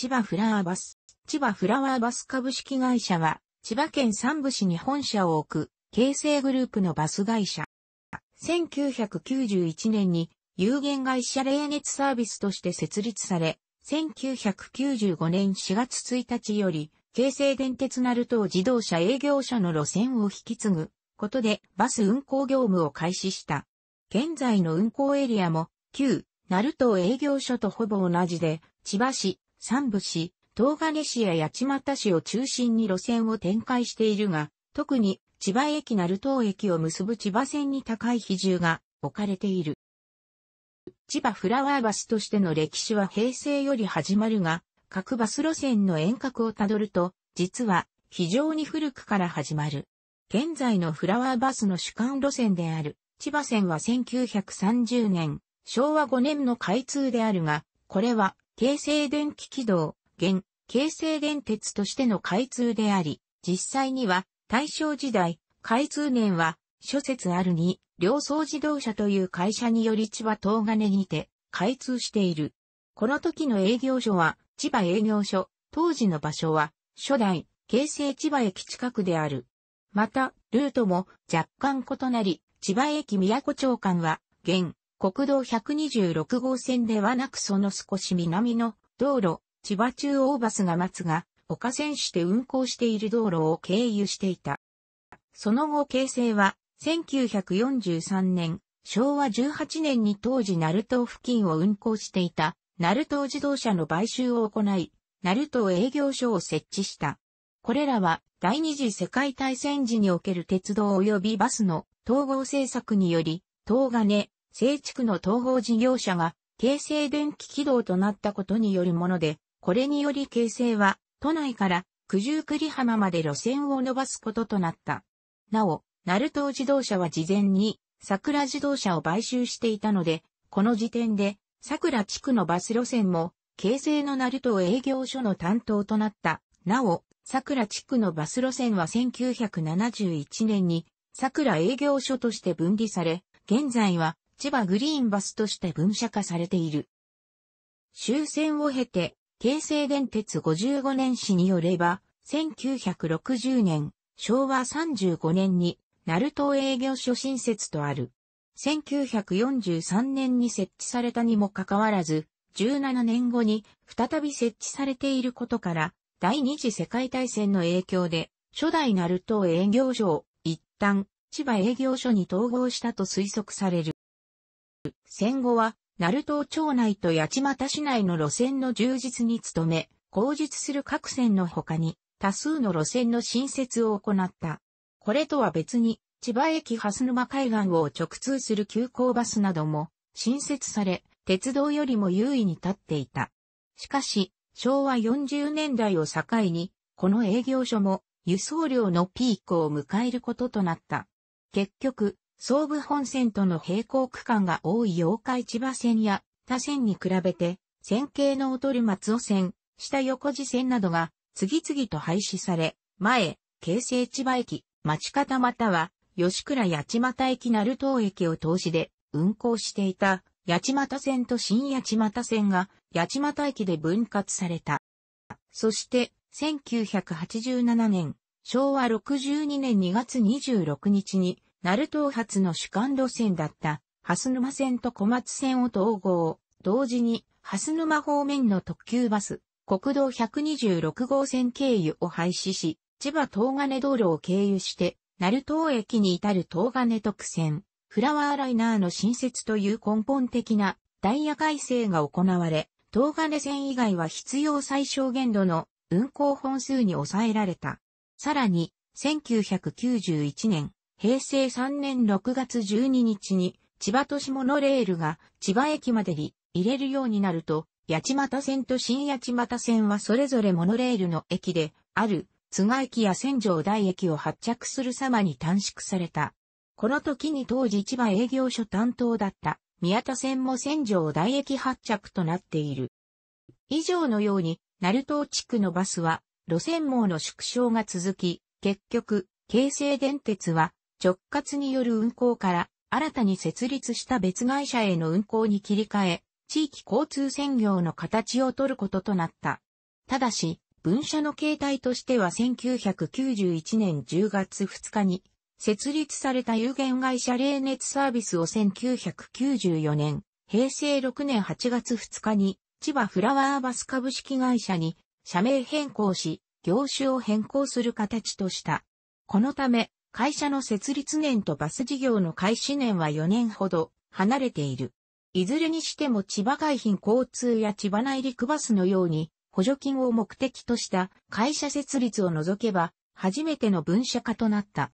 千葉フラワーバス。千葉フラワーバス株式会社は、千葉県三部市に本社を置く、京成グループのバス会社。1991年に有限会社冷熱サービスとして設立され、1995年4月1日より、京成電鉄なると自動車営業者の路線を引き継ぐことでバス運行業務を開始した。現在の運行エリアも旧鳴門営業所とほぼ同じで、千葉市、三部市、東金市や八街市を中心に路線を展開しているが、特に千葉駅鳴東駅を結ぶ千葉線に高い比重が置かれている。千葉フラワーバスとしての歴史は平成より始まるが、各バス路線の遠隔をたどると、実は非常に古くから始まる。現在のフラワーバスの主幹路線である、千葉線は1930年、昭和5年の開通であるが、これは京成電気軌道、現、京成電鉄としての開通であり、実際には、大正時代、開通年は、諸説あるに、両総自動車という会社により千葉東金にて、開通している。この時の営業所は、千葉営業所、当時の場所は、初代、京成千葉駅近くである。また、ルートも若干異なり、千葉駅宮古町間は、現、国道126号線ではなくその少し南の道路、千葉中央バスが松が、岡線市で運行している道路を経由していた。その後京成は、1943年、昭和18年に当時鳴門付近を運行していた、鳴門自動車の買収を行い、鳴門営業所を設置した。これらは、第二次世界大戦時における鉄道及びバスの統合政策により、東金、製地区の東方事業者が、京成電気軌道となったことによるもので、これにより京成は、都内から九十九里浜まで路線を伸ばすこととなった。なお、鳴東自動車は事前に、桜自動車を買収していたので、この時点で、桜地区のバス路線も、京成の鳴東営業所の担当となった。なお、桜地区のバス路線は1971年に、桜営業所として分離され、現在は千葉グリーンバスとして分社化されている。終戦を経て、京成電鉄55年史によれば、1960年、昭和35年に、鳴門営業所新設とある。1943年に設置されたにもかかわらず、17年後に再び設置されていることから、第二次世界大戦の影響で、初代鳴門営業所を一旦千葉営業所に統合したと推測される。戦後は、鳴門町内と八街市内の路線の充実に努め、後述する各線の他に、多数の路線の新設を行った。これとは別に、千葉駅蓮沼海岸を直通する急行バスなども、新設され、鉄道よりも優位に立っていた。しかし、昭和40年代を境に、この営業所も輸送量のピークを迎えることとなった。結局、総武本線との並行区間が多い八日市場線や他線に比べて、線形の劣る松尾線、下横地線などが次々と廃止され、前、京成千葉駅、町方または吉倉八幡駅鳴東駅を通しで運行していた八幡線と新八幡線が八幡駅で分割された。そして1987年、昭和62年2月26日に鳴門発の主幹路線だった、蓮沼線と小松線を統合、同時に、蓮沼方面の特急バス、国道126号線経由を廃止し、千葉東金道路を経由して、鳴門駅に至る東金特線、フラワーライナーの新設という根本的なダイヤ改正が行われ、東金線以外は必要最小限度の運行本数に抑えられた。さらに、1991年、平成3年6月12日に、千葉都市モノレールが千葉駅までに入れるようになると、八街線と新八街線はそれぞれモノレールの駅である津賀駅や千条台駅を発着する様に短縮された。この時に当時千葉営業所担当だった宮田線も千条台駅発着となっている。以上のように、鳴門地区のバスは路線網の縮小が続き、結局、京成電鉄は直轄による運行から新たに設立した別会社への運行に切り替え、地域交通専業の形を取ることとなった。ただし、分社の形態としては1991年10月2日に設立された有限会社冷熱サービスを1994年、平成6年8月2日に千葉フラワーバス株式会社に社名変更し、業種を変更する形とした。このため、会社の設立年とバス事業の開始年は4年ほど離れている。いずれにしても千葉海浜交通や千葉内陸バスのように補助金を目的とした会社設立を除けば初めての分社化となった。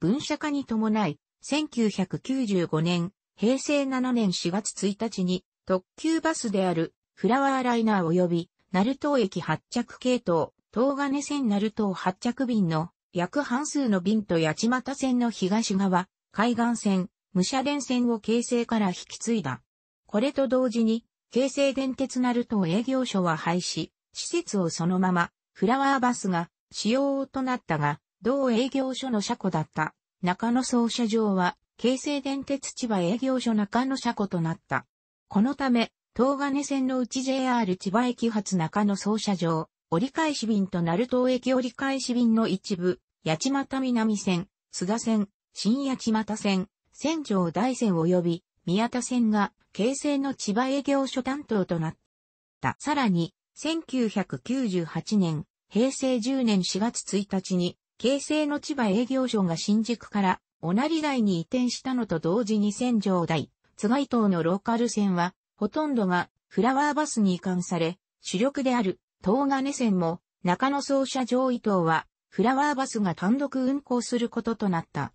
分社化に伴い、1995年、平成7年4月1日に特急バスであるフラワーライナー及び鳴門駅発着系統、東金線鳴門発着便の約半数の便と八街線の東側、海岸線、武者電線を京成から引き継いだ。これと同時に、京成電鉄なると営業所は廃止、施設をそのまま、フラワーバスが使用となったが、同営業所の車庫だった中野総車場は、京成電鉄千葉営業所中野車庫となった。このため、東金線のうち JR 千葉駅発中野総車場、折り返し便と鳴門駅折り返し便の一部、八街南線、須田線、新八街線、仙城大線及び宮田線が京成の千葉営業所担当となった。さらに、1998年、平成10年4月1日に、京成の千葉営業所が新宿から小成台に移転したのと同時に仙城台、津街等のローカル線は、ほとんどがフラワーバスに移管され、主力である東金線も中野総社上伊等はフラワーバスが単独運行することとなった。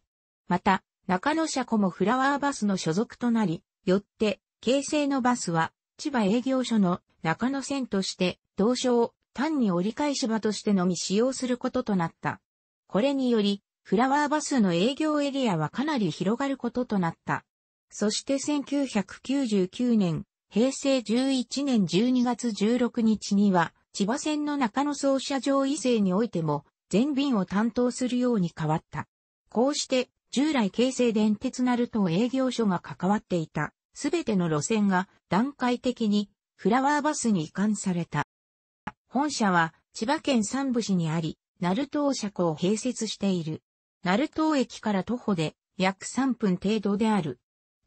また、中野車庫もフラワーバスの所属となり、よって、京成のバスは、千葉営業所の中野線として、同所を単に折り返し場としてのみ使用することとなった。これにより、フラワーバスの営業エリアはかなり広がることとなった。そして1999年、平成11年12月16日には、千葉線の中野総車場以前においても、全便を担当するように変わった。こうして、従来京成電鉄なると営業所が関わっていた、すべての路線が段階的にフラワーバスに移管された。本社は千葉県三部市にあり、鳴門ト車庫を併設している。鳴門駅から徒歩で約3分程度である。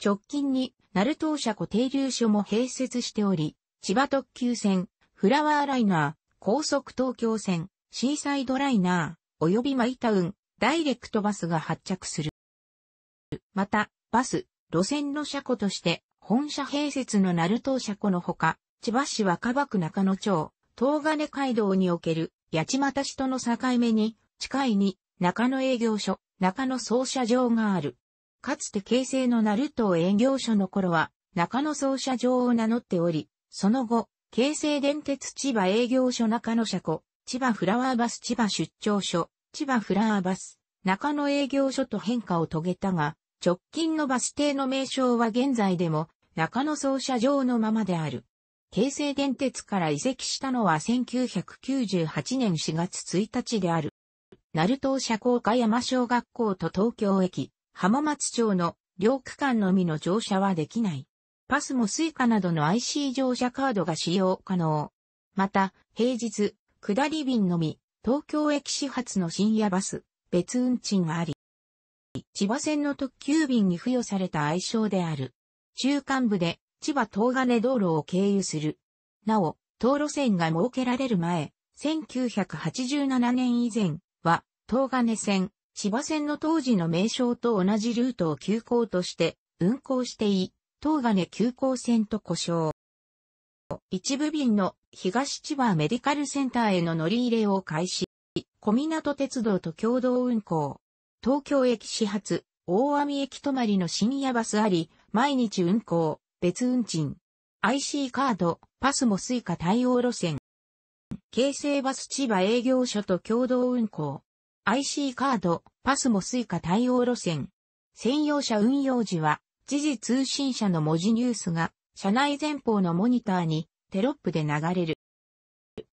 直近に鳴門ト車庫停留所も併設しており、千葉特急線、フラワーライナー、高速東京線、シーサイドライナー、及びマイタウン、ダイレクトバスが発着する。また、バス、路線の車庫として、本社併設の鳴門車庫のほか、千葉市若葉区中野町、東金街道における八街市との境目に、近いに中野営業所、中野総社場がある。かつて京成の鳴門営業所の頃は、中野総社場を名乗っており、その後、京成電鉄千葉営業所中野車庫、千葉フラワーバス千葉出張所、千葉フラワーバス、中野営業所と変化を遂げたが、直近のバス停の名称は現在でも中野総車場のままである。京成電鉄から移籍したのは1998年4月1日である。鳴門車高架山小学校と東京駅、浜松町の両区間のみの乗車はできない。パスもスイカなどの IC 乗車カードが使用可能。また、平日、下り便のみ、東京駅始発の深夜バス、別運賃があり、千葉線の特急便に付与された愛称である。中間部で千葉東金道路を経由する。なお、東路線が設けられる前、1987年以前は、東金線、千葉線の当時の名称と同じルートを急行として運行してい東金急行線と故障。一部便の東千葉メディカルセンターへの乗り入れを開始。小港鉄道と共同運行。東京駅始発、大網駅止まりの深夜バスあり、毎日運行、別運賃。IC カード、パスもスイカ対応路線。京成バス千葉営業所と共同運行。IC カード、パスもスイカ対応路線。専用車運用時は、時事通信社の文字ニュースが、車内前方のモニターにテロップで流れる。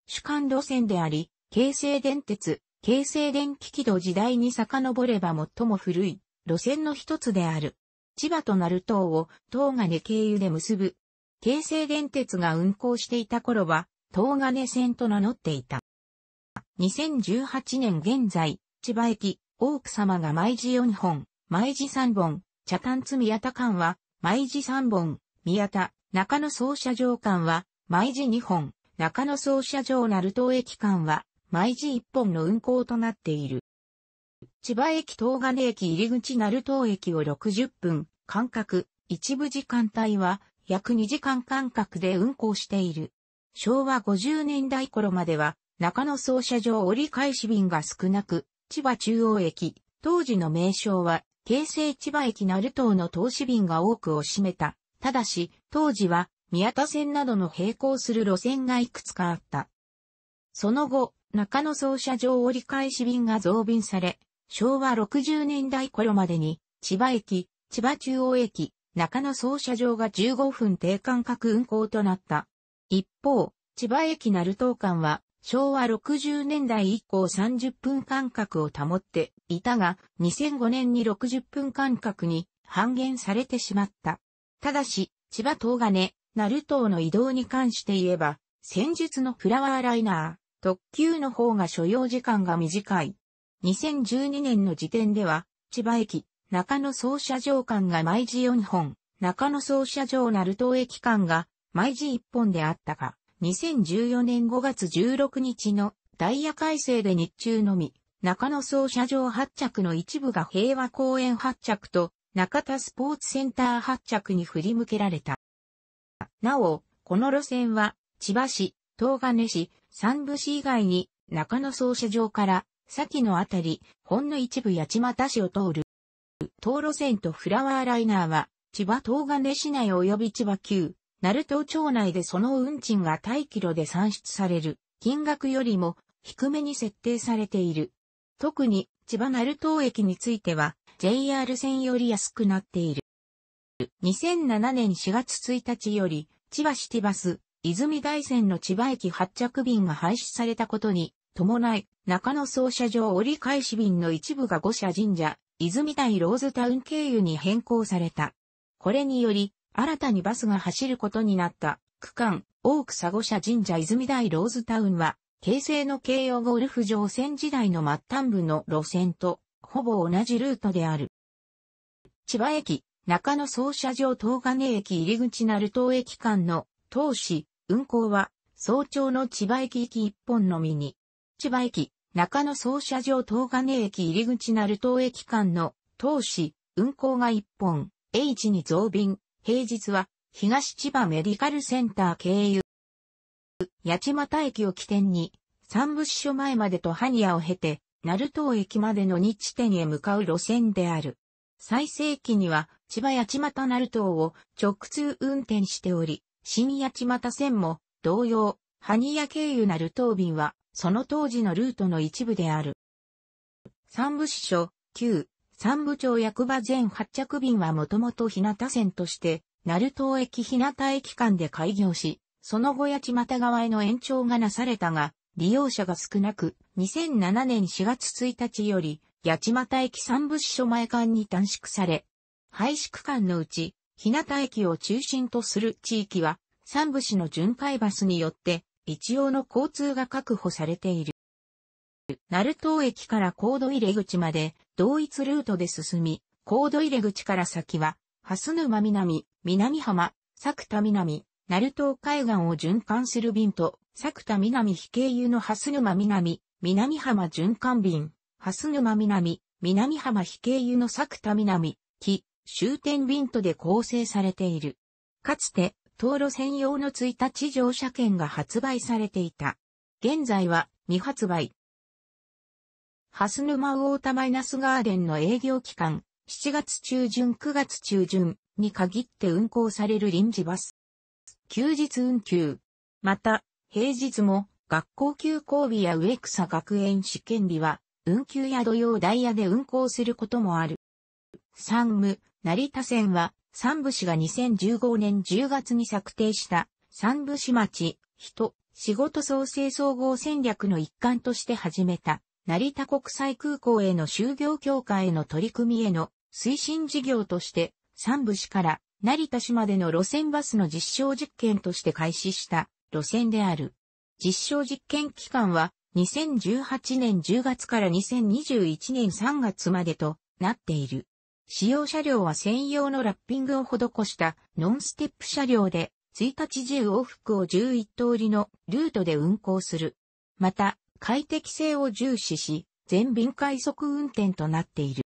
主幹路線であり、京成電鉄、京成電気軌道時代に遡れば最も古い路線の一つである。千葉と鳴島を東金経由で結ぶ。京成電鉄が運行していた頃は、東金線と名乗っていた。2018年現在、千葉駅、大奥様が毎時4本、毎時3本、茶炭津宮田間は、毎時3本、宮田、中野総社場間は、毎時2本、中野総社場鳴門駅間は、毎時1本の運行となっている。千葉駅東金駅入口鳴門駅を60分、間隔、一部時間帯は、約2時間間隔で運行している。昭和50年代頃までは、中野総社場折り返し便が少なく、千葉中央駅、当時の名称は京成千葉駅鳴島の投資便が多くを占めた。ただし、当時は宮田線などの並行する路線がいくつかあった。その後、中野総車場折り返し便が増便され、昭和60年代頃までに、千葉駅、千葉中央駅、中野総車場が15分低間隔運行となった。一方、千葉駅鳴島間は、昭和60年代以降30分間隔を保っていたが、2005年に60分間隔に半減されてしまった。ただし、千葉東金、鳴門の移動に関して言えば、戦術のフラワーライナー、特急の方が所要時間が短い。2012年の時点では、千葉駅、中野総車場間が毎時4本、中野総車場鳴門駅間が毎時1本であったが、2014年5月16日のダイヤ改正で日中のみ、中野総車場発着の一部が平和公園発着と中田スポーツセンター発着に振り向けられた。なお、この路線は、千葉市、東金市、三部市以外に、中野総車場から、先のあたり、ほんの一部八街市を通る。東路線とフラワーライナーは、千葉東金市内及び千葉旧鳴門町内でその運賃が大キロで算出される金額よりも低めに設定されている。特に千葉鳴門駅については JR 線より安くなっている。2007年4月1日より千葉シティバス、泉大線の千葉駅発着便が廃止されたことに伴い、中野総車場折り返し便の一部が五社神社、泉大ローズタウン経由に変更された。これにより、新たにバスが走ることになった区間、大草佐護社神社泉大ローズタウンは、京成の京葉ゴルフ場線時代の末端部の路線と、ほぼ同じルートである。千葉駅、中野総車場東金駅入り口る東駅間の、当市、運行は、早朝の千葉駅行き一本のみに、千葉駅、中野総車場東金駅入り口る東駅間の、当市、運行が一本、H に増便、平日は東千葉メディカルセンター経由。八街駅を起点に、三部支所前までとハニヤを経て、鳴門駅までの日地点へ向かう路線である。最盛期には、千葉八街鳴門を直通運転しており、新八街線も同様、ハニヤ経由鳴門便は、その当時のルートの一部である。三部支所、旧、三部町役場全発着便はもともと日向線として、鳴門駅日向駅間で開業し、その後八幡川への延長がなされたが、利用者が少なく、2007年4月1日より、八幡駅三部支所前間に短縮され、廃止区間のうち、日向駅を中心とする地域は、三部市の巡回バスによって、一応の交通が確保されている。鳴門駅から高度入り口まで、同一ルートで進み、高度入れ口から先は、蓮沼南、南浜、作田南、鳴門海岸を循環する便と、作田南非経由の蓮沼南、南浜循環便、蓮沼南、南浜非経由の作田南、木、終点便とで構成されている。かつて、道路専用の1日乗車券が発売されていた。現在は未発売、ハス沼ー田マイナスガーデンの営業期間、7月中旬9月中旬に限って運行される臨時バス。休日運休。また、平日も学校休校日や植草学園試験日は、運休や土曜ダイヤで運行することもある。山武、成田線は、山武市が2015年10月に策定した三部市町、人、仕事創生総合戦略の一環として始めた成田国際空港への就業強化への取り組みへの推進事業として、三部市から成田市までの路線バスの実証実験として開始した路線である。実証実験期間は2018年10月から2021年3月までとなっている。使用車両は専用のラッピングを施したノンステップ車両で1日10往復を11通りのルートで運行する。また、快適性を重視し、全便快速運転となっている。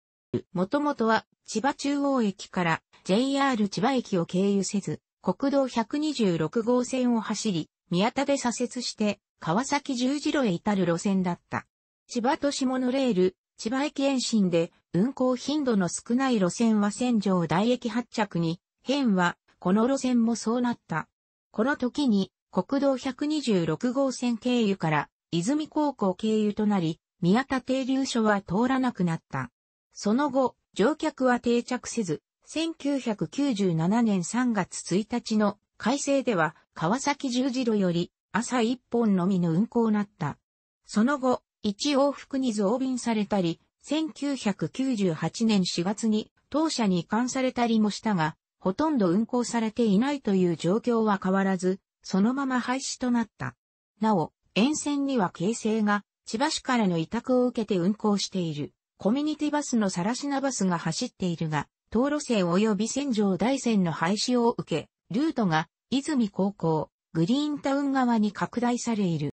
もともとは千葉中央駅から JR 千葉駅を経由せず、国道126号線を走り、宮田で左折して川崎十字路へ至る路線だった。千葉都市モノレール、千葉駅延伸で運行頻度の少ない路線は線上大駅発着に、変はこの路線もそうなった。この時に国道126号線経由から泉高校経由となり、宮田停留所は通らなくなった。その後、乗客は定着せず、1997年3月1日の改正では川崎十字路より朝一本のみの運行なった。その後、一往復に増便されたり、1998年4月に当社に移管されたりもしたが、ほとんど運行されていないという状況は変わらず、そのまま廃止となった。なお、沿線には京成が千葉市からの委託を受けて運行しているコミュニティバスのサラシナバスが走っているが、道路線及び線上大線の廃止を受け、ルートが泉高校、グリーンタウン側に拡大されいる。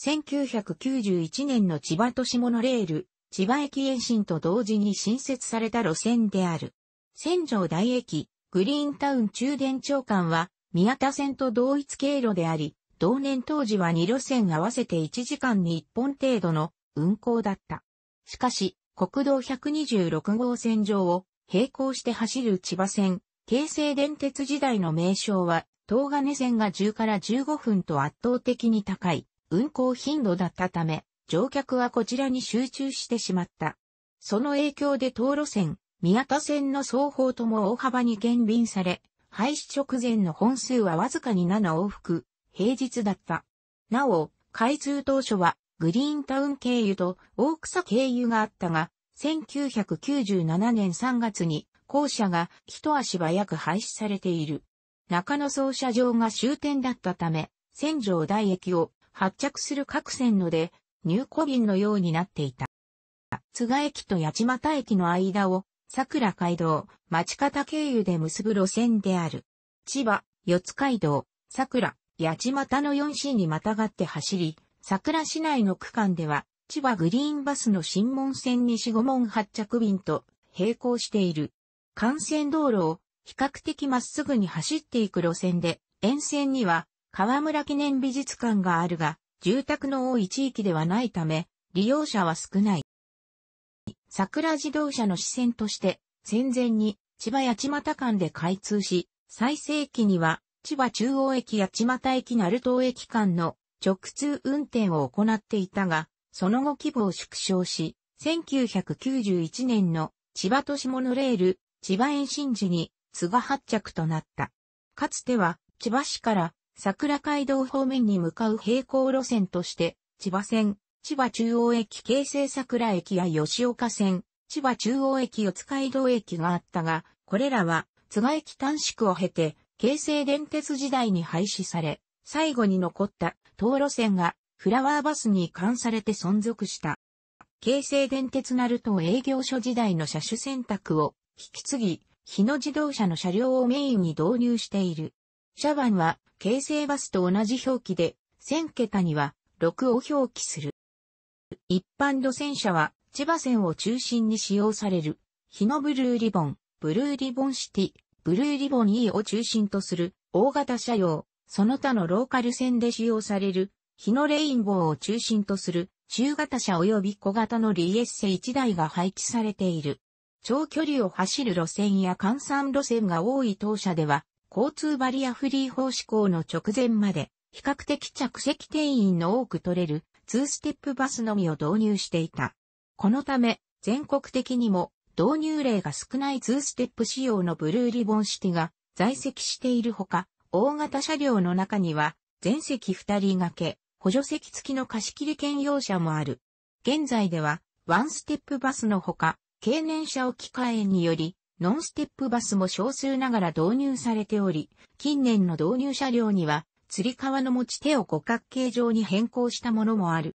1991年の千葉都市モノレール、千葉駅延伸と同時に新設された路線である。線状大駅、グリーンタウン中電長官は、宮田線と同一経路であり、同年当時は2路線合わせて1時間に1本程度の運行だった。しかし、国道126号線上を並行して走る千葉線、京成電鉄時代の名称は、東金線が10から15分と圧倒的に高い運行頻度だったため、乗客はこちらに集中してしまった。その影響で東路線、宮田線の双方とも大幅に減便され、廃止直前の本数はわずかに7往復、平日だった。なお、開通当初はグリーンタウン経由と大草経由があったが、1997年3月に校舎が一足早く廃止されている。中野総車場が終点だったため、千条台駅を発着する各線ので、入庫便のようになっていた。津賀駅と八幡駅の間を、桜街道、町方経由で結ぶ路線である。千葉、四街道、桜、八幡の 4C にまたがって走り、桜市内の区間では、千葉グリーンバスの新門線西五門発着便と並行している。幹線道路を比較的まっすぐに走っていく路線で、沿線には河村記念美術館があるが、住宅の多い地域ではないため、利用者は少ない。桜自動車の支線として、戦前に千葉八幡間で開通し、最盛期には千葉中央駅や千又駅鳴門駅間の直通運転を行っていたが、その後規模を縮小し、1991年の千葉都市モノレール、千葉延伸時に津賀発着となった。かつては、千葉市から桜街道方面に向かう並行路線として、千葉線、千葉中央駅京成桜駅や吉岡線、千葉中央駅四街道駅があったが、これらは津賀駅短縮を経て、京成電鉄時代に廃止され、最後に残った東路線がフラワーバスに移管されて存続した。京成電鉄なると営業所時代の車種選択を引き継ぎ、日野自動車の車両をメインに導入している。シャバンは京成バスと同じ表記で、1000桁には6を表記する。一般路線車は千葉線を中心に使用される、日野ブルーリボン、ブルーリボンシティ、ブルーリボン E を中心とする大型車用、その他のローカル線で使用される日のレインボーを中心とする中型車及び小型のリエッセ1台が配置されている。長距離を走る路線や換算路線が多い当社では、交通バリアフリー法施行の直前まで、比較的着席定員の多く取れる2ステップバスのみを導入していた。このため、全国的にも導入例が少ない2ステップ仕様のブルーリボンシティが在籍しているほか、大型車両の中には、全席2人掛け、補助席付きの貸切兼用車もある。現在では、ワンステップバスのほか、経年車置き換えにより、ノンステップバスも少数ながら導入されており、近年の導入車両には、釣り革の持ち手を五角形状に変更したものもある。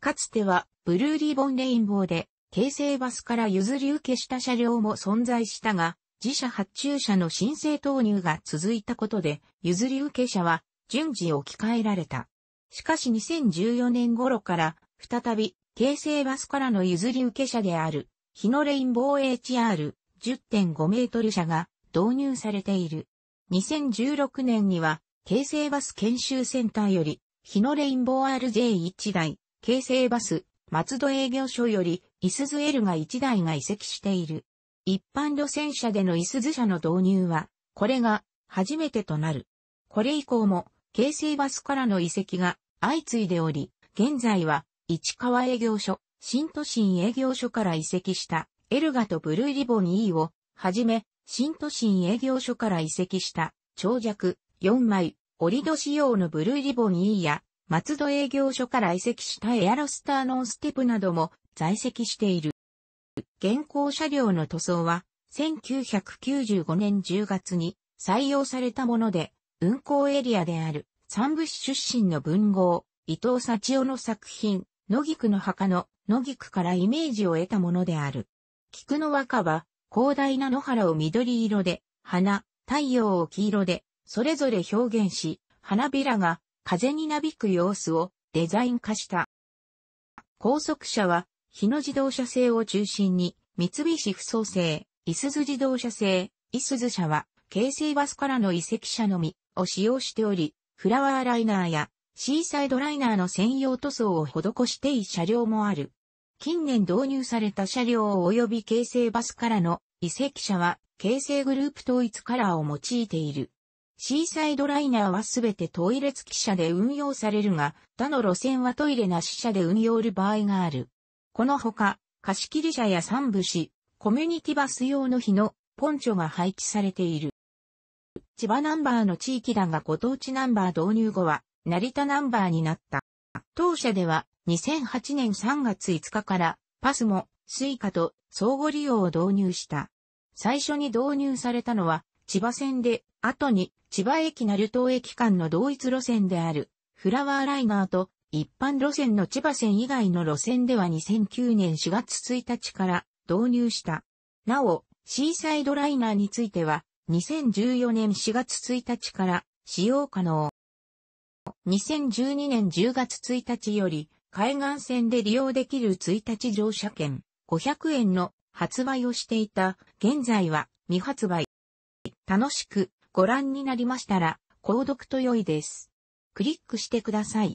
かつては、ブルーリボンレインボーで、京成バスから譲り受けした車両も存在したが、自社発注車の申請投入が続いたことで、譲り受け車は順次置き換えられた。しかし2014年頃から、再び、京成バスからの譲り受け車である、日野レインボー HR 10.5メートル車が導入されている。2016年には、京成バス研修センターより、日野レインボー RJ1 台、京成バス、松戸営業所より、イスズエルが1台が移籍している。一般路線車でのイスズ車の導入は、これが初めてとなる。これ以降も、京成バスからの移籍が相次いでおり、現在は、市川営業所、新都心営業所から移籍したエルガとブルーリボン E を、はじめ、新都心営業所から移籍した長尺4枚、折戸仕様のブルーリボン E や、松戸営業所から移籍したエアロスターノンステップなども在籍している。現行車両の塗装は、1995年10月に採用されたもので、運行エリアである三部市出身の文豪、伊藤幸男の作品、野菊の墓の野菊からイメージを得たものである。菊の和歌は、広大な野原を緑色で、花、太陽を黄色で、それぞれ表現し、花びらが風になびく様子をデザイン化した。高速車は日野自動車製を中心に、三菱不創製、いすゞ自動車製、いすゞ車は、京成バスからの移籍車のみを使用しており、フラワーライナーやシーサイドライナーの専用塗装を施していい車両もある。近年導入された車両及び京成バスからの移籍車は、京成グループ統一カラーを用いている。シーサイドライナーはすべてトイレ付き車で運用されるが、他の路線はトイレなし車で運用る場合がある。このほか、貸切車や三部市、コミュニティバス用の日のポンチョが配置されている。千葉ナンバーの地域だがご当地ナンバー導入後は成田ナンバーになった。当社では2008年3月5日からパスもスイカと相互利用を導入した。最初に導入されたのは千葉線で、後に千葉駅成東駅間の同一路線であるフラワーライナーと一般路線の千葉線以外の路線では2009年4月1日から導入した。なお、シーサイドライナーについては、2014年4月1日から使用可能。2012年10月1日より、海岸線で利用できる1日乗車券500円の発売をしていた、現在は未発売。楽しくご覧になりましたら、購読と良いです。クリックしてください。